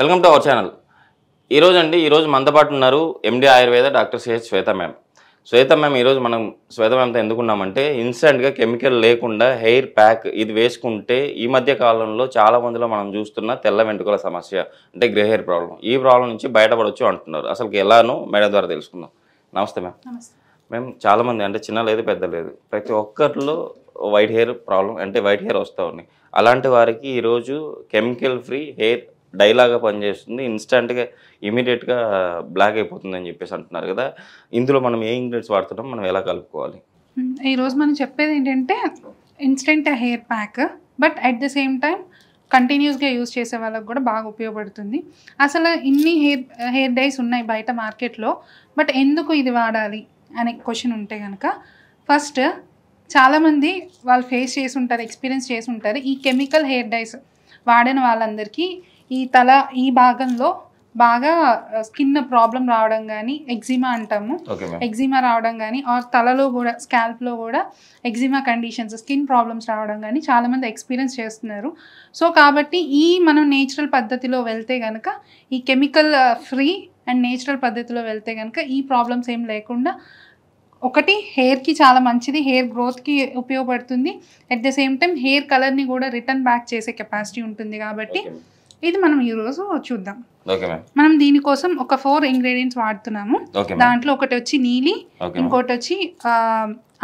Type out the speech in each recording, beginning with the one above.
Welcome to our channel ఈరోజు అండి ఈరోజు మనతో పాటు ఉన్నారు MD Ayurveda doctor CH Swetha ma'am Swetha ma'am ఈరోజు మనం శ్వేత మ్యామ్తో ఎందుకున్నామంటే ఇన్స్టెంట్గా కెమికల్ లేకుండా హెయిర్ ప్యాక్ ఇది వేసుకుంటే ఈ మధ్య కాలంలో చాలా మందిలో మనం చూస్తున్న తెల్ల వెంట్రుకల సమస్య అంటే గ్రే హెయిర్ ప్రాబ్లం ఈ ప్రాబ్లం నుంచి బయటపడవచ్చు అంటున్నారు అసలు ఎలానో మేడం ద్వారా తెలుసుకుందాం నమస్తే మ్యామ్ మేము చాలామంది అంటే చిన్న లేదు పెద్ద లేదు ప్రతి ఒక్కరిలో వైట్ హెయిర్ ప్రాబ్లం అంటే వైట్ హెయిర్ వస్తూ ఉన్నాయి అలాంటి వారికి ఈరోజు కెమికల్ ఫ్రీ హెయిర్ డైలాగా పనిచేస్తుంది ఇన్స్టాంట్గా ఇమీడియట్గా బ్లాక్ అయిపోతుంది అని చెప్పేసి అంటున్నారు కదా ఇందులో మనం ఏ ఇంగ్రీడియంట్స్ వాడుతున్నాం మనం ఎలా కలుపుకోవాలి ఈరోజు మనం చెప్పేది ఏంటంటే instant hair pack but at the same time కంటిన్యూస్గా యూస్ చేసే వాళ్ళకి కూడా బాగా ఉపయోగపడుతుంది అసలు ఇన్ని హెయిర్ హెయిర్ డైస్ ఉన్నాయి బయట మార్కెట్లో బట్ ఎందుకు ఇది వాడాలి అనే క్వశ్చన్ ఉంటే కనుక ఫస్ట్ చాలామంది వాళ్ళు ఫేస్ చేసి ఉంటారు ఎక్స్పీరియన్స్ చేసి ఉంటారు ఈ కెమికల్ హెయిర్ డైస్ వాడిన వాళ్ళందరికీ ఈ తల ఈ భాగంలో బాగా స్కిన్ ప్రాబ్లం రావడం కానీ ఎగ్జిమా అంటాము ఎగ్జిమా రావడం కానీ ఆర్ తలలో కూడా స్కాల్ప్లో కూడా ఎగ్జిమా కండిషన్స్ స్కిన్ ప్రాబ్లమ్స్ రావడం కానీ చాలామంది ఎక్స్పీరియన్స్ చేస్తున్నారు సో కాబట్టి ఈ మనం నేచురల్ పద్ధతిలో వెళ్తే కనుక ఈ కెమికల్ ఫ్రీ అండ్ నేచురల్ పద్ధతిలో వెళ్తే కనుక ఈ ప్రాబ్లమ్స్ ఏం లేకుండా ఒకటి హెయిర్కి చాలా మంచిది హెయిర్ గ్రోత్కి ఉపయోగపడుతుంది at the same time hair కలర్ని కూడా రిటర్న్ బ్యాక్ చేసే కెపాసిటీ ఉంటుంది కాబట్టి ఇది మనం ఈరోజు చూద్దాం మనం దీనికోసం ఒక ఫోర్ ఇంగ్రీడియంట్స్ వాడుతున్నాము దాంట్లో ఒకటి వచ్చి నీలి ఇంకోటి వచ్చి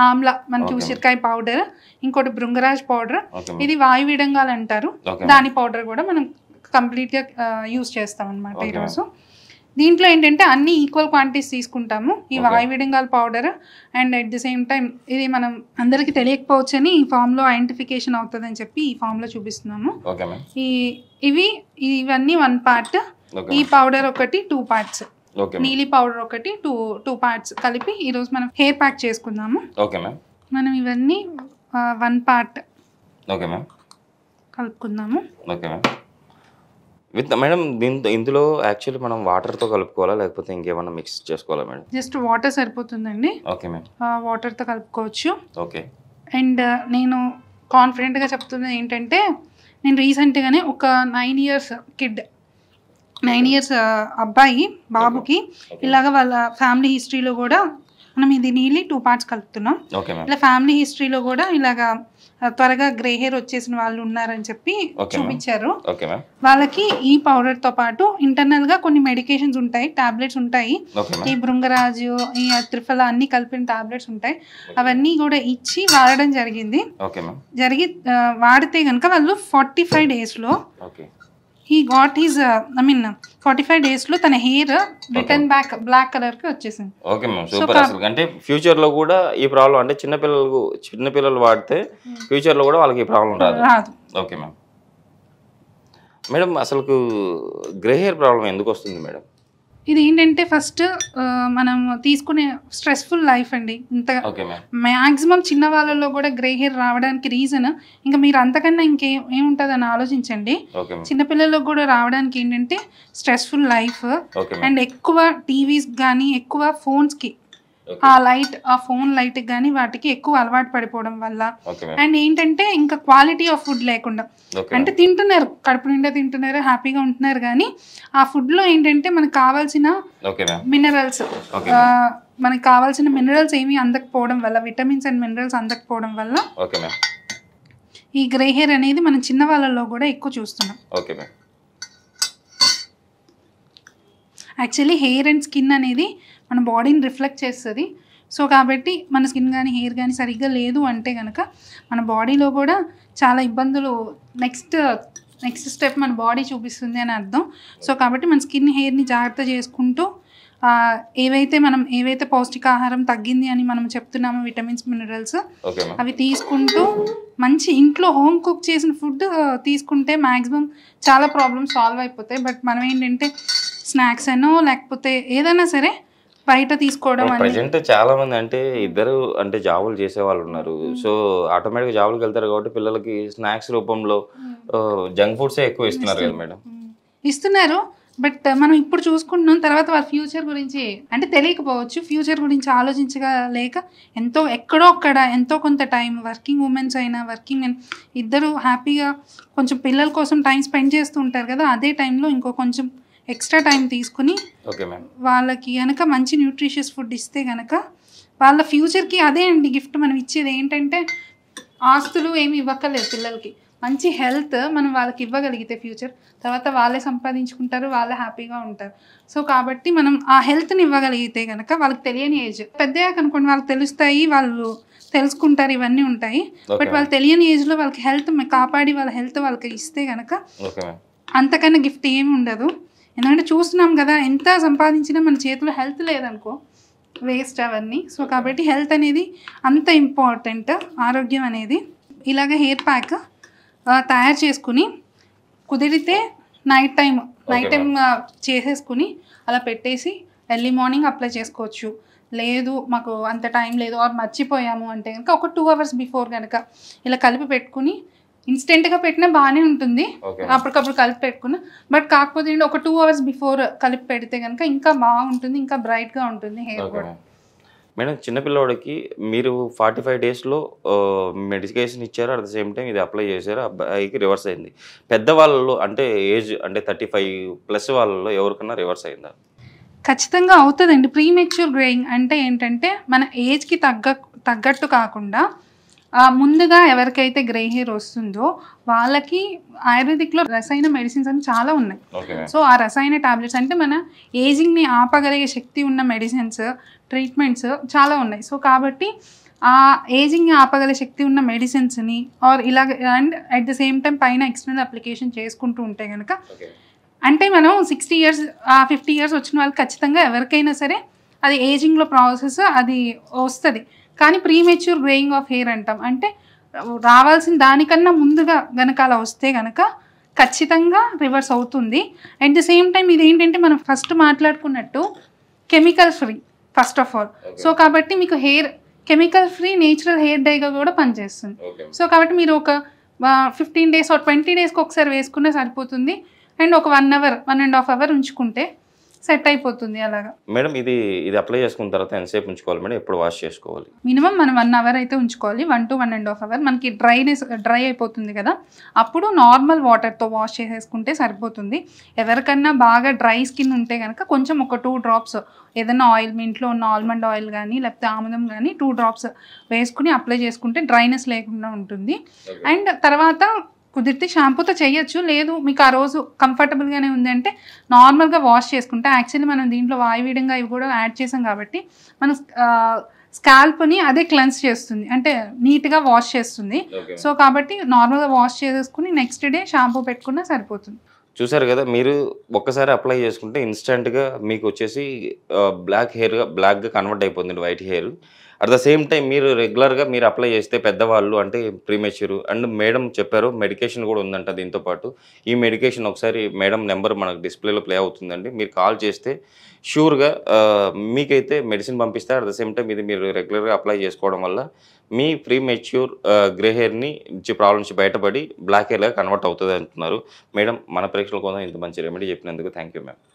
ఆమ్ల మనకి ఉసిరికాయ పౌడర్ ఇంకోటి బృంగరాజ్ పౌడర్ ఇది వాయు విడంగాలు అంటారు దాని పౌడర్ కూడా మనం కంప్లీట్ గా యూస్ చేస్తాం అనమాట ఈరోజు దీంట్లో ఏంటంటే అన్ని ఈక్వల్ క్వాంటిటీస్ తీసుకుంటాము ఈ వాయువిడంగాల powder and at the same time ఇది మనం అందరికీ తెలియకపోవచ్చు అని ఈ ఫామ్లో ఐడెంటిఫికేషన్ అవుతుందని చెప్పి ఈ ఫామ్లో చూపిస్తున్నాము ఈ ఇవి ఇవన్నీ వన్ పార్ట్ ఈ పౌడర్ ఒకటి టూ పార్ట్స్ నీలి పౌడర్ ఒకటి టూ టూ పార్ట్స్ కలిపి ఈరోజు మనం హెయిర్ ప్యాక్ చేసుకుందాము మనం ఇవన్నీ వన్ పార్ట్ కలుపుకుందాము ఓకే మ్యామ్ విత్ మేడం దీంతో ఇందులో యాక్చువల్లీ మనం వాటర్ తో కలుపుకోవాలా లేకపోతే ఇంకేమైనా మిక్స్ చేసుకోవాలా మేడం జస్ట్ వాటర్ సరిపోతుందండి ఓకే మేడం వాటర్ తో కలుపుకోవచ్చు ఓకే అండ్ నేను కాన్ఫిడెంట్ గా చెప్తున్నది ఏంటంటే నేను రీసెంట్ గానే ఒక nine years kid nine years అబ్బాయి బాబుకి ఇలాగ వాళ్ళ ఫ్యామిలీ హిస్టరీలో కూడా మనం ఇది నీళ్ళి టూ పార్ట్స్ కలుపుతున్నాం ఇలా ఫ్యామిలీ హిస్టరీలో కూడా ఇలాగా త్వరగా గ్రే హెయిర్ వచ్చేసిన వాళ్ళు ఉన్నారని చెప్పి చూపించారు వాళ్ళకి ఈ పౌడర్ తో పాటు ఇంటర్నల్ గా కొన్ని మెడికేషన్స్ ఉంటాయి టాబ్లెట్స్ ఉంటాయి ఈ భృంగరాజు ఈ త్రిఫల అన్ని కలిపిన టాబ్లెట్స్ ఉంటాయి అవన్నీ కూడా ఇచ్చి వాడడం జరిగింది జరిగి వాడితే కనుక వాళ్ళు ఫార్టీ ఫైవ్ డేస్ లో he got his I mean forty five days లో తన hair return back black colour కి వచ్చేసింది ఓకే మ్యామ్ సూపర్ అసలు అంటే ఫ్యూచర్ లో కూడా ఈ ప్రాబ్లం అంటే చిన్న పిల్లలకు చిన్న పిల్లలు వాడితే ఫ్యూచర్ hmm. లో కూడా వాళ్ళకి ఈ ప్రాబ్లం రాదు ఓకే మ్యామ్ మేడం అసలు గ్రే హెయిర్ ప్రాబ్లం ఎందుకు వస్తుంది మేడం ఇది ఏంటంటే ఫస్ట్ మనం తీసుకునే స్ట్రెస్ఫుల్ లైఫ్ అండి ఇంత మ్యాక్సిమం చిన్న వాళ్ళలో కూడా గ్రే హెయిర్ రావడానికి రీజన్ ఇంకా మీరు అంతకన్నా ఇంకే అని ఆలోచించండి చిన్నపిల్లల్లో కూడా రావడానికి ఏంటంటే స్ట్రెస్ఫుల్ లైఫ్ అండ్ ఎక్కువ టీవీస్ కానీ ఎక్కువ ఫోన్స్కి ఆ లైట్ ఆ ఫోన్ లైట్ కానీ వాటికి ఎక్కువ అలవాటు పడిపోవడం వల్ల అండ్ ఏంటంటే ఇంకా క్వాలిటీ ఆఫ్ ఫుడ్ లేకుండా అంటే తింటున్నారు కడుపు నిండా తింటున్నారు హ్యాపీగా ఉంటున్నారు కానీ ఆ ఫుడ్ లో ఏంటంటే మనకు కావాల్సిన మినరల్స్ మనకు కావాల్సిన మినరల్స్ ఏమి అందకపోవడం వల్ల విటమిన్స్ అండ్ మినరల్స్ అందకపోవడం వల్ల ఈ గ్రే హెయిర్ అనేది మనం చిన్న వాళ్ళలో కూడా ఎక్కువ చూస్తున్నాం యాక్చువల్లీ హెయిర్ అండ్ స్కిన్ అనేది మన బాడీని రిఫ్లెక్ట్ చేస్తుంది సో కాబట్టి మన స్కిన్ కానీ హెయిర్ కానీ సరిగ్గా లేదు అంటే కనుక మన బాడీలో కూడా చాలా ఇబ్బందులు నెక్స్ట్ నెక్స్ట్ స్టెప్ మన బాడీ చూపిస్తుంది అని అర్థం సో కాబట్టి మన స్కిన్ హెయిర్ని జాగ్రత్త చేసుకుంటూ ఏవైతే మనం ఏవైతే పౌష్టికాహారం తగ్గింది అని మనం చెప్తున్నామో విటమిన్స్ మినరల్స్ అవి తీసుకుంటూ మంచి ఇంట్లో హోమ్ కుక్ చేసిన ఫుడ్ తీసుకుంటే మ్యాక్సిమం చాలా ప్రాబ్లమ్స్ సాల్వ్ అయిపోతాయి బట్ మనం ఏంటంటే స్నాక్స్ అనో లేకపోతే ఏదైనా సరే బయట తీసుకోవడం ప్రజెంట్ చాలా మంది అంటే ఇద్దరు అంటే జాబులు చేసే వాళ్ళు ఉన్నారు సో ఆటోమేటిక్గా జాబులకు వెళ్తారు కాబట్టి పిల్లలకి స్నాక్స్ రూపంలో జంక్ ఫుడ్స్ ఎక్కువ ఇస్తున్నారు కదా మేడం ఇస్తున్నారు బట్ మనం ఇప్పుడు చూసుకుంటున్నాం తర్వాత వాళ్ళ ఫ్యూచర్ గురించి అంటే తెలియకపోవచ్చు ఫ్యూచర్ గురించి ఆలోచించగా లేక ఎంతో ఎక్కడో అక్కడ ఎంతో కొంత టైం వర్కింగ్ ఉమెన్స్ అయినా వర్కింగ్ మెన్ ఇద్దరు హ్యాపీగా కొంచెం పిల్లల కోసం టైం స్పెండ్ చేస్తూ ఉంటారు కదా అదే టైంలో ఇంకో కొంచెం ఎక్స్ట్రా టైం తీసుకుని వాళ్ళకి కనుక మంచి న్యూట్రిషియస్ ఫుడ్ ఇస్తే కనుక వాళ్ళ ఫ్యూచర్కి అదే అండి గిఫ్ట్ మనం ఇచ్చేది ఏంటంటే ఆస్తులు ఏమి ఇవ్వక్కలేదు పిల్లలకి మంచి హెల్త్ మనం వాళ్ళకి ఇవ్వగలిగితే ఫ్యూచర్ తర్వాత వాళ్ళే సంపాదించుకుంటారు వాళ్ళే హ్యాపీగా ఉంటారు సో కాబట్టి మనం ఆ హెల్త్ని ఇవ్వగలిగితే కనుక వాళ్ళకి తెలియని ఏజ్ పెద్దగా కనుకోండి వాళ్ళకి తెలుస్తాయి వాళ్ళు తెలుసుకుంటారు ఇవన్నీ ఉంటాయి బట్ వాళ్ళు తెలియని ఏజ్లో వాళ్ళకి హెల్త్ కాపాడి వాళ్ళ హెల్త్ వాళ్ళకి ఇస్తే కనుక అంతకన్నా గిఫ్ట్ ఏమి ఉండదు ఎందుకంటే చూస్తున్నాం కదా ఎంత సంపాదించినా మన చేతిలో హెల్త్ లేదనుకో వేస్ట్ అవన్నీ సో కాబట్టి హెల్త్ అనేది అంత ఇంపార్టెంట్ ఆరోగ్యం అనేది ఇలాగ హెయిర్ ప్యాక్ తయారు చేసుకుని కుదిరితే నైట్ టైం నైట్ టైం చేసేసుకుని అలా పెట్టేసి ఎర్లీ మార్నింగ్ అప్లై చేసుకోవచ్చు లేదు మాకు అంత టైం లేదు ఆర్ మర్చిపోయాము అంటే కనుక ఒక టూ అవర్స్ బిఫోర్ కనుక ఇలా కలిపి పెట్టుకుని ఇన్స్టెంట్గా పెట్టినా బాగానే ఉంటుంది అప్పటికప్పుడు కలిపి పెట్టుకున్నా బట్ కాకపోతే ఒక టూ అవర్స్ బిఫోర్ కలిపి పెడితే కనుక ఇంకా బాగుంటుంది ఇంకా బ్రైట్గా ఉంటుంది హెయిర్ కూడా మేడం చిన్నపిల్లవాడికి మీరు ఫార్టీ ఫైవ్ డేస్లో మెడికేషన్ ఇచ్చారు అట్ ద సేమ్ టైం ఇది అప్లై చేశారు అబ్బాయికి రివర్స్ అయింది పెద్దవాళ్ళలో అంటే ఏజ్ అంటే థర్టీ ఫైవ్ ప్లస్ వాళ్ళలో ఎవరికన్నా రివర్స్ అయిందా ఖచ్చితంగా అవుతుందండి ప్రీమెచ్యూర్ గ్రోయింగ్ అంటే ఏంటంటే మన ఏజ్కి తగ్గ తగ్గట్టు కాకుండా ముందుగా ఎవరికైతే గ్రే హెయిర్ వస్తుందో వాళ్ళకి ఆయుర్వేదిక్లో రసాయన మెడిసిన్స్ అని చాలా ఉన్నాయి సో ఆ రసాయన టాబ్లెట్స్ అంటే మన ఏజింగ్ని ఆపగలిగే శక్తి ఉన్న మెడిసిన్స్ ట్రీట్మెంట్స్ చాలా ఉన్నాయి సో కాబట్టి ఆ ఏజింగ్ ఆపగల శక్తి ఉన్న మెడిసిన్స్ని ఆర్ ఇలా and at the same time పైన ఎక్స్టర్నల్ అప్లికేషన్ చేసుకుంటూ ఉంటే కనుక అంటే మనం సిక్స్టీ ఇయర్స్ ఫిఫ్టీ ఇయర్స్ వచ్చిన వాళ్ళు ఖచ్చితంగా ఎవరికైనా సరే అది ఏజింగ్లో ప్రాసెస్ అది వస్తుంది కానీ ప్రీమెచ్యూర్ గ్రేయింగ్ ఆఫ్ హెయిర్ అంటాం అంటే రావాల్సిన దానికన్నా ముందుగా గనకాల వస్తే గనక ఖచ్చితంగా రివర్స్ అవుతుంది అట్ ది సేమ్ టైం ఇది ఏంటంటే మనం ఫస్ట్ మాట్లాడుకున్నట్టు chemical free first of all so కాబట్టి మీకు hair chemical free natural hair డైగా కూడా పనిచేస్తుంది సో కాబట్టి మీరు ఒక ఫిఫ్టీన్ డేస్ ఒక ట్వంటీ డేస్కి ఒకసారి వేసుకున్నా సరిపోతుంది అండ్ ఒక one hour one and half hour ఉంచుకుంటే సెట్ అయిపోతుంది అలాగా మేడం ఇది ఇది అప్లై చేసుకున్న తర్వాత ఎంతసేపు ఉంచుకోవాలి మేడం ఎప్పుడు వాష్ చేసుకోవాలి మినిమం మనం వన్ అవర్ అయితే ఉంచుకోవాలి one to one and half hour మనకి డ్రైనెస్ డ్రై అయిపోతుంది కదా అప్పుడు నార్మల్ వాటర్తో వాష్ చేసేసుకుంటే సరిపోతుంది ఎవరికన్నా బాగా డ్రై స్కిన్ ఉంటే కనుక కొంచెం ఒక టూ డ్రాప్స్ ఏదైనా ఆయిల్ మీ ఇంట్లో ఉన్న ఆల్మండ్ ఆయిల్ కానీ లేకపోతే ఆముదం కానీ టూ డ్రాప్స్ వేసుకుని అప్లై చేసుకుంటే డ్రైనెస్ లేకుండా ఉంటుంది అండ్ తర్వాత కుదిరితే షాంపూతో చేయొచ్చు లేదు మీకు ఆ రోజు కంఫర్టబుల్గానే ఉందంటే నార్మల్గా వాష్ చేసుకుంటే యాక్చువల్లీ మనం దీంట్లో వాయువీడంగా ఇవి కూడా యాడ్ చేసాం కాబట్టి మనం స్కాల్ప్ని అదే క్లెన్స్ చేస్తుంది అంటే నీట్గా వాష్ చేస్తుంది సో కాబట్టి నార్మల్గా వాష్ చేసుకుని నెక్స్ట్ డే షాంపూ పెట్టుకున్నా సరిపోతుంది చూసారు కదా మీరు ఒక్కసారి అప్లై చేసుకుంటే ఇన్స్టెంట్గా మీకు వచ్చేసి బ్లాక్ హెయిర్గా బ్లాక్గా కన్వర్ట్ అయిపోతుంది white hair at the same time మీరు రెగ్యులర్గా మీరు అప్లై చేస్తే పెద్దవాళ్ళు అంటే ప్రీమెచ్యూర్ అండ్ మేడం చెప్పారు మెడికేషన్ కూడా ఉందంట దీంతో పాటు ఈ మెడికేషన్ ఒకసారి మేడం నెంబర్ మనకు డిస్ప్లేలో ప్లే అవుతుందండి మీరు కాల్ చేస్తే షూర్గా మీకైతే మెడిసిన్ పంపిస్తే అట్ ద సేమ్ టైం ఇది మీరు రెగ్యులర్గా అప్లై చేసుకోవడం వల్ల మీ ప్రీ మెచ్యూర్ గ్రే హెయిర్ని నుంచి ప్రాబ్లం నుంచి బయటపడి బ్లాక్ హెయిర్గా కన్వర్ట్ అవుతుంది అంటున్నారు మేడం మన ప్రేక్షకుల కోసం ఇంత మంచి రెమెడీ చెప్పినందుకు థ్యాంక్ యూ మ్యామ్